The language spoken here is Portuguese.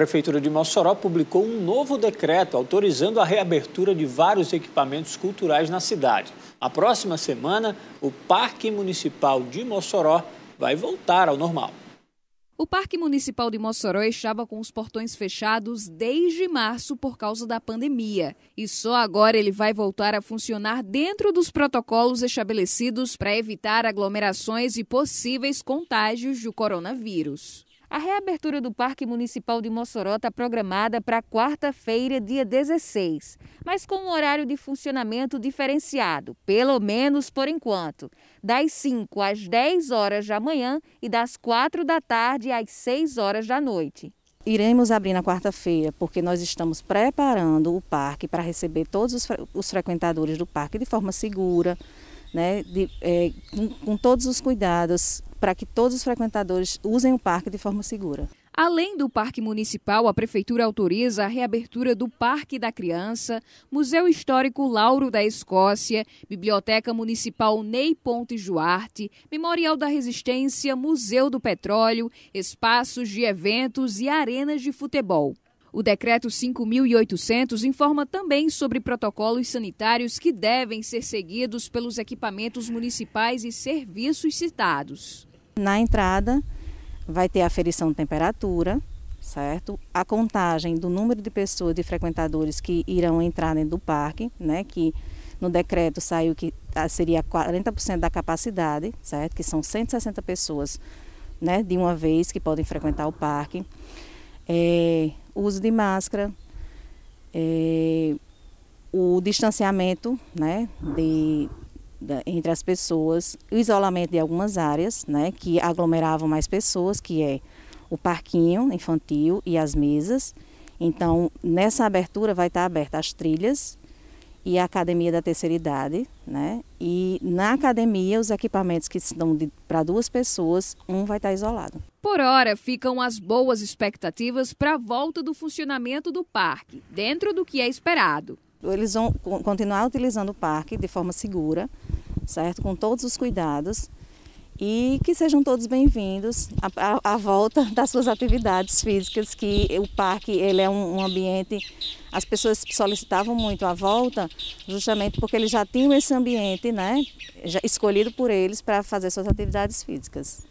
Prefeitura de Mossoró publicou um novo decreto autorizando a reabertura de vários equipamentos culturais na cidade. A próxima semana, o Parque Municipal de Mossoró vai voltar ao normal. O Parque Municipal de Mossoró estava com os portões fechados desde março por causa da pandemia. E só agora ele vai voltar a funcionar dentro dos protocolos estabelecidos para evitar aglomerações e possíveis contágios do coronavírus. A reabertura do Parque Municipal de Mossoró está programada para quarta-feira, dia 16, mas com um horário de funcionamento diferenciado, pelo menos por enquanto, das 5 às 10 horas da manhã e das 4 da tarde às 6 horas da noite. Iremos abrir na quarta-feira, porque nós estamos preparando o parque para receber todos os, fre os frequentadores do parque de forma segura, né, de, é, com, com todos os cuidados para que todos os frequentadores usem o parque de forma segura. Além do Parque Municipal, a Prefeitura autoriza a reabertura do Parque da Criança, Museu Histórico Lauro da Escócia, Biblioteca Municipal Ney Ponte Juarte, Memorial da Resistência, Museu do Petróleo, espaços de eventos e arenas de futebol. O decreto 5.800 informa também sobre protocolos sanitários que devem ser seguidos pelos equipamentos municipais e serviços citados. Na entrada, vai ter a aferição de temperatura, certo? A contagem do número de pessoas, de frequentadores que irão entrar dentro do parque, né? Que no decreto saiu que ah, seria 40% da capacidade, certo? Que são 160 pessoas, né? De uma vez que podem frequentar o parque. É, uso de máscara, é, o distanciamento, né? De da, entre as pessoas, o isolamento de algumas áreas, né, que aglomeravam mais pessoas, que é o parquinho infantil e as mesas. Então, nessa abertura vai estar aberta as trilhas e a academia da terceira idade, né? E na academia os equipamentos que estão para duas pessoas, um vai estar isolado. Por hora, ficam as boas expectativas para a volta do funcionamento do parque, dentro do que é esperado. Eles vão continuar utilizando o parque de forma segura, certo? Com todos os cuidados e que sejam todos bem-vindos à, à, volta das suas atividades físicas, que o parque ele é um, um, ambiente, as pessoas solicitavam muito a volta, justamente porque eles já tinham esse ambiente, né, já escolhido por eles para fazer suas atividades físicas.